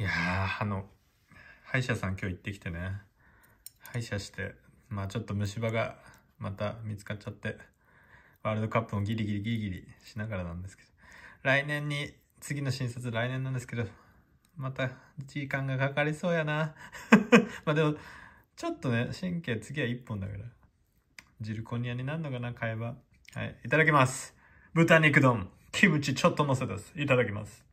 いやー、あの、歯医者さん今日行ってきてね、歯医者して、まあちょっと虫歯がまた見つかっちゃって、ワールドカップもギリギリギリギリしながらなんですけど、来年に、次の診察来年なんですけど、また時間がかかりそうやな。まあでも、ちょっとね、神経次は1本だから、ジルコニアになるのかな、買えば。はい、いただきます。豚肉丼、キムチちょっと乗せです。いただきます。